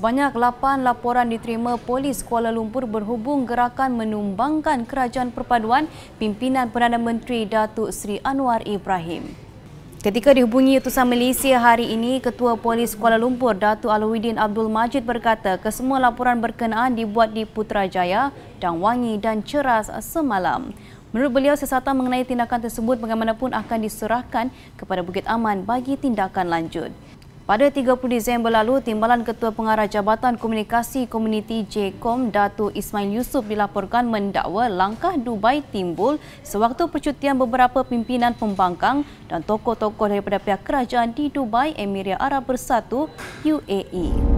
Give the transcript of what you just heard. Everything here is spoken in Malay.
Sebanyak 8 laporan diterima polis Kuala Lumpur berhubung gerakan menumbangkan kerajaan perpaduan pimpinan Perdana Menteri Datuk Seri Anwar Ibrahim. Ketika dihubungi utusan Malaysia hari ini, Ketua Polis Kuala Lumpur Datuk Alwidin Abdul Majid berkata kesemua laporan berkenaan dibuat di Putrajaya, Dang Wangi dan Ceras semalam. Menurut beliau, sesatan mengenai tindakan tersebut bagaimanapun akan diserahkan kepada Bukit Aman bagi tindakan lanjut. Pada 30 Disember lalu, Timbalan Ketua Pengarah Jabatan Komunikasi Komuniti JCOM, Datu Ismail Yusuf dilaporkan mendakwa langkah Dubai timbul sewaktu percutian beberapa pimpinan pembangkang dan tokoh-tokoh daripada pihak kerajaan di Dubai, Emiria Arab Bersatu, UAE.